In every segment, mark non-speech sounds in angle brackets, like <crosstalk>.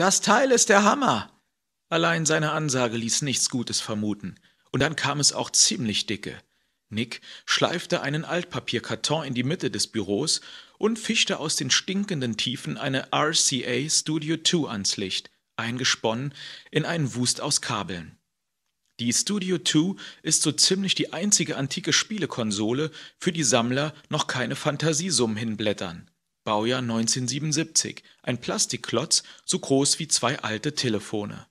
Das Teil ist der Hammer. Allein seine Ansage ließ nichts Gutes vermuten. Und dann kam es auch ziemlich dicke. Nick schleifte einen Altpapierkarton in die Mitte des Büros und fischte aus den stinkenden Tiefen eine RCA Studio 2 ans Licht, eingesponnen in einen Wust aus Kabeln. Die Studio 2 ist so ziemlich die einzige antike Spielekonsole, für die Sammler noch keine Fantasiesummen hinblättern. Baujahr 1977, ein Plastikklotz so groß wie zwei alte Telefone.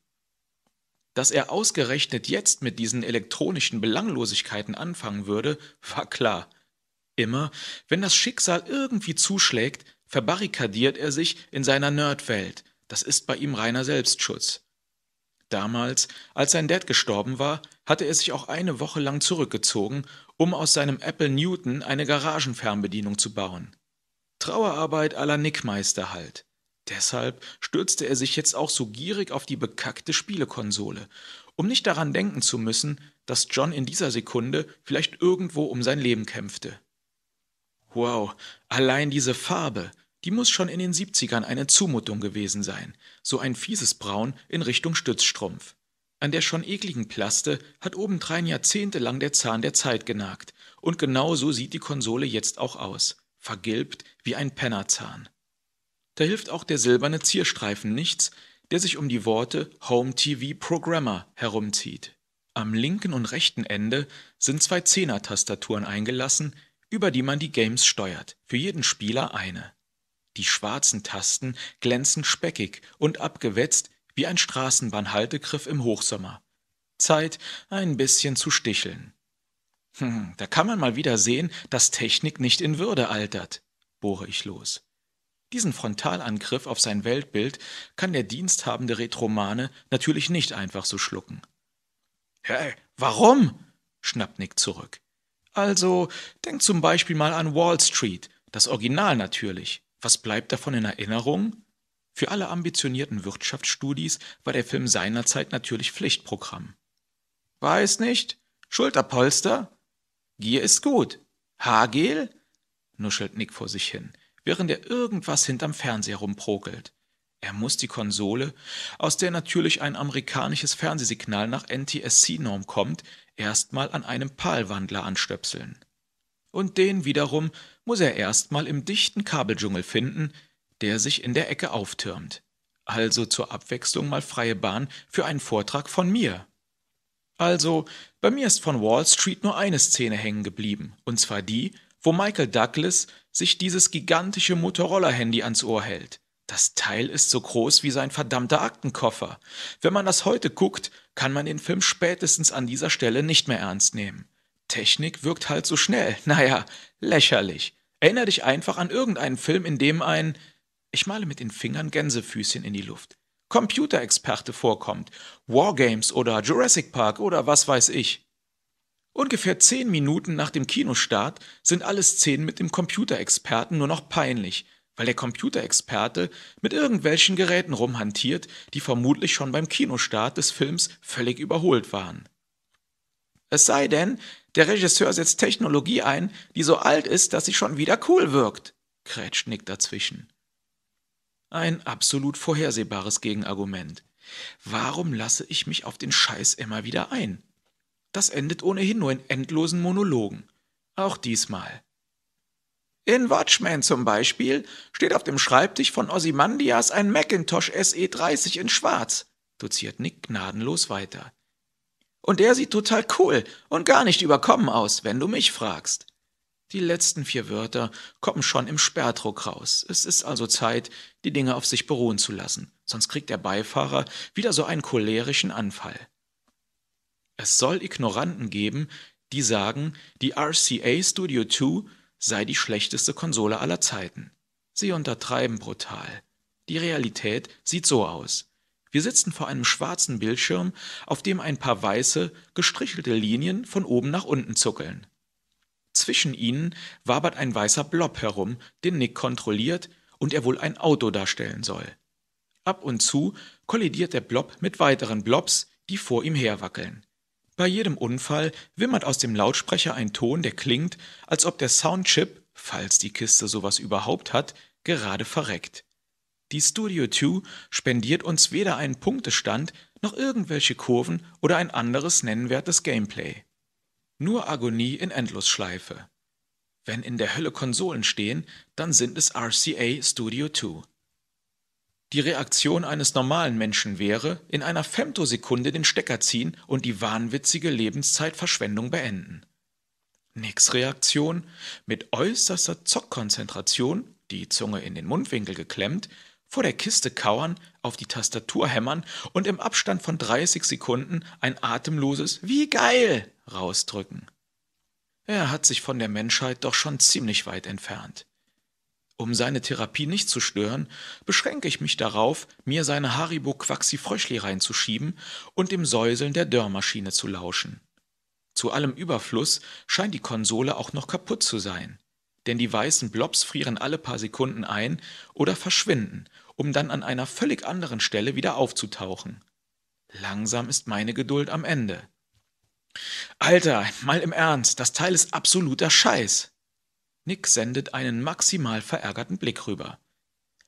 Dass er ausgerechnet jetzt mit diesen elektronischen Belanglosigkeiten anfangen würde, war klar. Immer, wenn das Schicksal irgendwie zuschlägt, verbarrikadiert er sich in seiner Nerdwelt. Das ist bei ihm reiner Selbstschutz. Damals, als sein Dad gestorben war, hatte er sich auch eine Woche lang zurückgezogen, um aus seinem Apple Newton eine Garagenfernbedienung zu bauen. Trauerarbeit à la Nickmeister halt. Deshalb stürzte er sich jetzt auch so gierig auf die bekackte Spielekonsole, um nicht daran denken zu müssen, dass John in dieser Sekunde vielleicht irgendwo um sein Leben kämpfte. Wow, allein diese Farbe, die muss schon in den 70ern eine Zumutung gewesen sein, so ein fieses Braun in Richtung Stützstrumpf. An der schon ekligen Plaste hat obendrein jahrzehntelang der Zahn der Zeit genagt, und genau so sieht die Konsole jetzt auch aus vergilbt wie ein Pennerzahn. Da hilft auch der silberne Zierstreifen nichts, der sich um die Worte Home TV Programmer herumzieht. Am linken und rechten Ende sind zwei Zehner-Tastaturen eingelassen, über die man die Games steuert, für jeden Spieler eine. Die schwarzen Tasten glänzen speckig und abgewetzt wie ein Straßenbahnhaltegriff im Hochsommer. Zeit, ein bisschen zu sticheln. Hm, da kann man mal wieder sehen, dass Technik nicht in Würde altert, bohre ich los. Diesen Frontalangriff auf sein Weltbild kann der diensthabende Retromane natürlich nicht einfach so schlucken. Hey, warum? schnappt Nick zurück. Also, denk zum Beispiel mal an Wall Street, das Original natürlich. Was bleibt davon in Erinnerung? Für alle ambitionierten Wirtschaftsstudis war der Film seinerzeit natürlich Pflichtprogramm. Weiß nicht? Schulterpolster? Gier ist gut. Hagel? nuschelt Nick vor sich hin, während er irgendwas hinterm Fernseher rumprokelt. Er muss die Konsole, aus der natürlich ein amerikanisches Fernsehsignal nach NTSC-Norm kommt, erstmal an einem PAL-Wandler anstöpseln. Und den wiederum muss er erstmal im dichten Kabeldschungel finden, der sich in der Ecke auftürmt. Also zur Abwechslung mal freie Bahn für einen Vortrag von mir. Also, bei mir ist von Wall Street nur eine Szene hängen geblieben, und zwar die, wo Michael Douglas sich dieses gigantische Motorola-Handy ans Ohr hält. Das Teil ist so groß wie sein verdammter Aktenkoffer. Wenn man das heute guckt, kann man den Film spätestens an dieser Stelle nicht mehr ernst nehmen. Technik wirkt halt so schnell, <laughs> naja, lächerlich. Erinner dich einfach an irgendeinen Film, in dem ein. Ich male mit den Fingern Gänsefüßchen in die Luft. Computerexperte vorkommt, Wargames oder Jurassic Park oder was weiß ich. Ungefähr zehn Minuten nach dem Kinostart sind alle Szenen mit dem Computerexperten nur noch peinlich, weil der Computerexperte mit irgendwelchen Geräten rumhantiert, die vermutlich schon beim Kinostart des Films völlig überholt waren. Es sei denn, der Regisseur setzt Technologie ein, die so alt ist, dass sie schon wieder cool wirkt, krätscht Nick dazwischen. Ein absolut vorhersehbares Gegenargument. Warum lasse ich mich auf den Scheiß immer wieder ein? Das endet ohnehin nur in endlosen Monologen. Auch diesmal. In Watchmen zum Beispiel steht auf dem Schreibtisch von Ozymandias ein Macintosh SE30 in Schwarz, doziert Nick gnadenlos weiter. Und der sieht total cool und gar nicht überkommen aus, wenn du mich fragst. Die letzten vier Wörter kommen schon im Sperrdruck raus. Es ist also Zeit, die Dinge auf sich beruhen zu lassen, sonst kriegt der Beifahrer wieder so einen cholerischen Anfall. Es soll Ignoranten geben, die sagen, die RCA Studio 2 sei die schlechteste Konsole aller Zeiten. Sie untertreiben brutal. Die Realität sieht so aus. Wir sitzen vor einem schwarzen Bildschirm, auf dem ein paar weiße, gestrichelte Linien von oben nach unten zuckeln. Zwischen ihnen wabert ein weißer Blob herum, den Nick kontrolliert und er wohl ein Auto darstellen soll. Ab und zu kollidiert der Blob mit weiteren Blobs, die vor ihm herwackeln. Bei jedem Unfall wimmert aus dem Lautsprecher ein Ton, der klingt, als ob der Soundchip, falls die Kiste sowas überhaupt hat, gerade verreckt. Die Studio 2 spendiert uns weder einen Punktestand noch irgendwelche Kurven oder ein anderes nennenswertes Gameplay. Nur Agonie in Endlosschleife. Wenn in der Hölle Konsolen stehen, dann sind es RCA Studio 2. Die Reaktion eines normalen Menschen wäre, in einer Femtosekunde den Stecker ziehen und die wahnwitzige Lebenszeitverschwendung beenden. Nix Reaktion, mit äußerster Zockkonzentration, die Zunge in den Mundwinkel geklemmt, vor der Kiste kauern, auf die Tastatur hämmern und im Abstand von 30 Sekunden ein atemloses Wie geil rausdrücken. Er hat sich von der Menschheit doch schon ziemlich weit entfernt. Um seine Therapie nicht zu stören, beschränke ich mich darauf, mir seine Haribo Quaxi Fröschli reinzuschieben und dem Säuseln der Dörrmaschine zu lauschen. Zu allem Überfluss scheint die Konsole auch noch kaputt zu sein denn die weißen Blobs frieren alle paar Sekunden ein oder verschwinden, um dann an einer völlig anderen Stelle wieder aufzutauchen. Langsam ist meine Geduld am Ende. Alter, mal im Ernst, das Teil ist absoluter Scheiß. Nick sendet einen maximal verärgerten Blick rüber.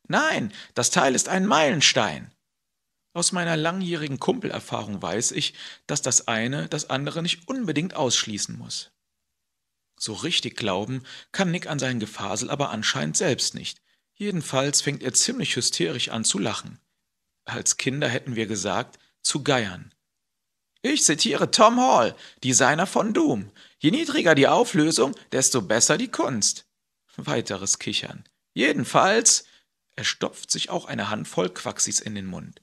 Nein, das Teil ist ein Meilenstein. Aus meiner langjährigen Kumpelerfahrung weiß ich, dass das eine das andere nicht unbedingt ausschließen muss. So richtig glauben kann Nick an seinen Gefasel aber anscheinend selbst nicht. Jedenfalls fängt er ziemlich hysterisch an zu lachen. Als Kinder hätten wir gesagt, zu geiern. Ich zitiere Tom Hall, Designer von Doom. Je niedriger die Auflösung, desto besser die Kunst. Weiteres Kichern. Jedenfalls, er stopft sich auch eine Handvoll Quaxis in den Mund.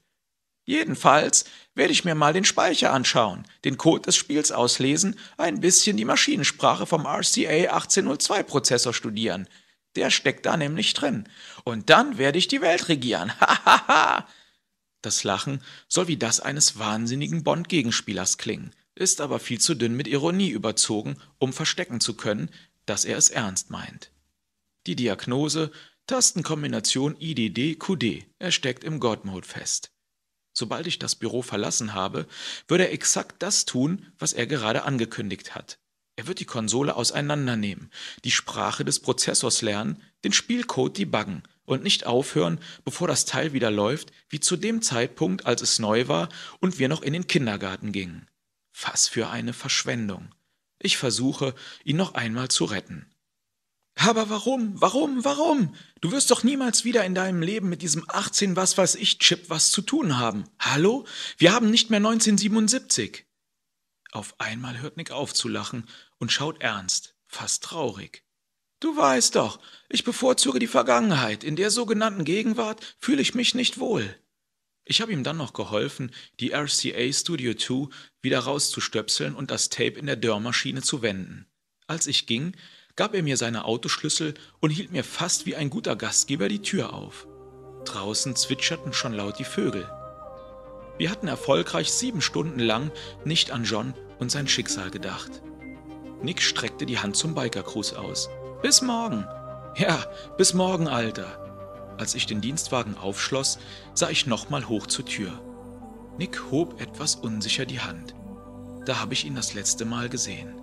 Jedenfalls werde ich mir mal den Speicher anschauen, den Code des Spiels auslesen, ein bisschen die Maschinensprache vom RCA 1802 Prozessor studieren. Der steckt da nämlich drin. Und dann werde ich die Welt regieren. <laughs> Hahaha! das Lachen soll wie das eines wahnsinnigen Bond-Gegenspielers klingen, ist aber viel zu dünn mit Ironie überzogen, um verstecken zu können, dass er es ernst meint. Die Diagnose Tastenkombination IDD-QD. Er steckt im God-Mode fest sobald ich das Büro verlassen habe, wird er exakt das tun, was er gerade angekündigt hat. Er wird die Konsole auseinandernehmen, die Sprache des Prozessors lernen, den Spielcode debuggen und nicht aufhören, bevor das Teil wieder läuft, wie zu dem Zeitpunkt, als es neu war und wir noch in den Kindergarten gingen. Was für eine Verschwendung. Ich versuche, ihn noch einmal zu retten. Aber warum, warum, warum? Du wirst doch niemals wieder in deinem Leben mit diesem 18 was weiß ich Chip was zu tun haben. Hallo? Wir haben nicht mehr 1977. Auf einmal hört Nick auf zu lachen und schaut ernst, fast traurig. Du weißt doch, ich bevorzuge die Vergangenheit. In der sogenannten Gegenwart fühle ich mich nicht wohl. Ich habe ihm dann noch geholfen, die RCA Studio 2 wieder rauszustöpseln und das Tape in der Dörrmaschine zu wenden. Als ich ging, gab er mir seine Autoschlüssel und hielt mir fast wie ein guter Gastgeber die Tür auf. Draußen zwitscherten schon laut die Vögel. Wir hatten erfolgreich sieben Stunden lang nicht an John und sein Schicksal gedacht. Nick streckte die Hand zum Bikergruß aus. Bis morgen. Ja, bis morgen, Alter. Als ich den Dienstwagen aufschloss, sah ich nochmal hoch zur Tür. Nick hob etwas unsicher die Hand. Da habe ich ihn das letzte Mal gesehen.